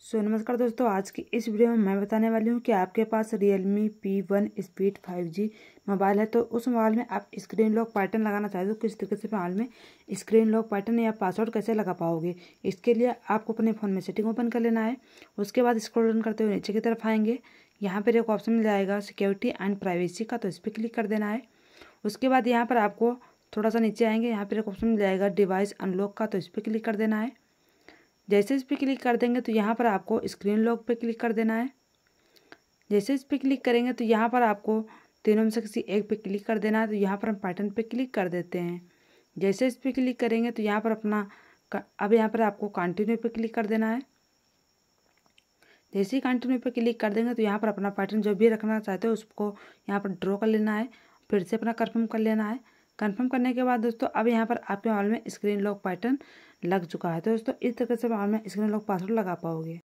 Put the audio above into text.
सो नमस्कार दोस्तों आज की इस वीडियो में मैं बताने वाली हूँ कि आपके पास Realme P1 Speed 5G mobile है तो उस मोबाइल में आप स्क्रीन लॉक पैटर्न लगाना चाहते हो तो किस तरीके से मोबाइल में स्क्रीन लॉक पैटर्न या पासवर्ड कैसे लगा पाओगे इसके लिए आपको अपने फ़ोन में सेटिंग ओपन कर लेना है उसके बाद स्क्रोल रन करते हुए नीचे की तरफ आएंगे यहाँ पर एक ऑप्शन मिल जाएगा सिक्योरिटी एंड प्राइवेसी का तो इस पर क्लिक कर देना है उसके बाद यहाँ पर आपको थोड़ा सा नीचे आएंगे यहाँ पर एक ऑप्शन मिल जाएगा डिवाइस अनलॉक का तो इस पर क्लिक कर देना है जैसे इस पर क्लिक कर देंगे तो यहाँ पर आपको स्क्रीन लॉक पर क्लिक कर देना है जैसे इस पर क्लिक करेंगे तो यहाँ पर आपको तीनों में से किसी एक पे क्लिक कर देना है तो यहाँ पर हम पैटर्न पे क्लिक कर देते हैं जैसे इस पर क्लिक करेंगे तो यहाँ पर अपना अब यहाँ पर आपको कंटिन्यू पे क्लिक कर देना है जैसे ही कंटिन्यू पे क्लिक कर देंगे तो यहाँ पर अपना पैटर्न जो भी रखना चाहते हो उसको यहाँ पर ड्रॉ कर लेना है फिर से अपना कन्फर्म कर लेना है कंफर्म करने के बाद दोस्तों अब यहाँ पर आपके मोबाइल में स्क्रीन लॉक पैटर्न लग चुका है तो दोस्तों इस तरह से मोबाइल में स्क्रीन लॉक पासवर्ड लगा पाओगे